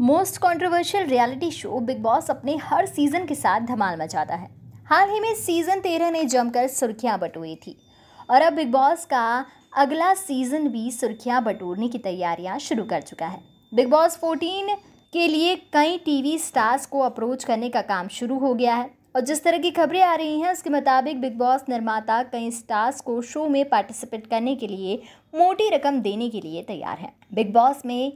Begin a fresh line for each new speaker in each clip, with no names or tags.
most controversial reality show Bigg Boss अपने हर season के साथ धमाल मचाता है हाल ही में सीज़न तेरह ने जमकर सुर्खियां बटोरी थी और अब बिग बॉस का अगला सीज़न भी सुर्खियां बटोरने की तैयारियां शुरू कर चुका है बिग बॉस फोर्टीन के लिए कई टीवी स्टार्स को अप्रोच करने का काम शुरू हो गया है और जिस तरह की खबरें आ रही हैं उसके मुताबिक बिग बॉस निर्माता कई स्टार्स को शो में पार्टिसिपेट करने के लिए मोटी रकम देने के लिए तैयार है बिग बॉस में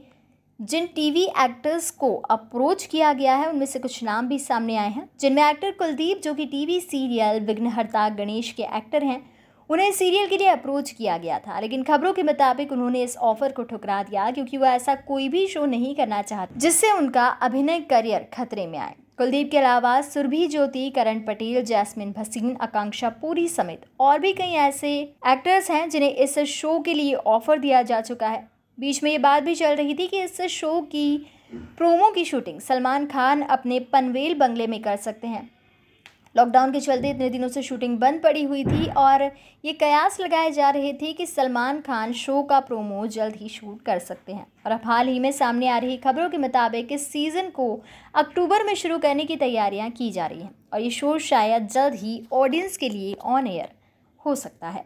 जिन टीवी एक्टर्स को अप्रोच किया गया है उनमें से कुछ नाम भी सामने आए हैं जिनमें एक्टर कुलदीप जो कि टीवी सीरियल विघ्नहर्ता गणेश के एक्टर हैं उन्हें सीरियल के लिए अप्रोच किया गया था लेकिन खबरों के मुताबिक उन्होंने इस ऑफर को ठुकरा दिया क्योंकि वह ऐसा कोई भी शो नहीं करना चाहते जिससे उनका अभिनय करियर खतरे में आए कुलदीप के अलावा सुरभि ज्योति करण पटेल जैस्मिन भसीन आकांक्षा पूरी समेत और भी कई ऐसे एक्टर्स हैं जिन्हें इस शो के लिए ऑफर दिया जा चुका है बीच में ये बात भी चल रही थी कि इस शो की प्रोमो की शूटिंग सलमान खान अपने पनवेल बंगले में कर सकते हैं लॉकडाउन के चलते इतने दिनों से शूटिंग बंद पड़ी हुई थी और ये कयास लगाए जा रहे थे कि सलमान खान शो का प्रोमो जल्द ही शूट कर सकते हैं और अब हाल ही में सामने आ रही खबरों के मुताबिक इस सीज़न को अक्टूबर में शुरू करने की तैयारियां की जा रही हैं और ये शो शायद जल्द ही ऑडियंस के लिए ऑन एयर हो सकता है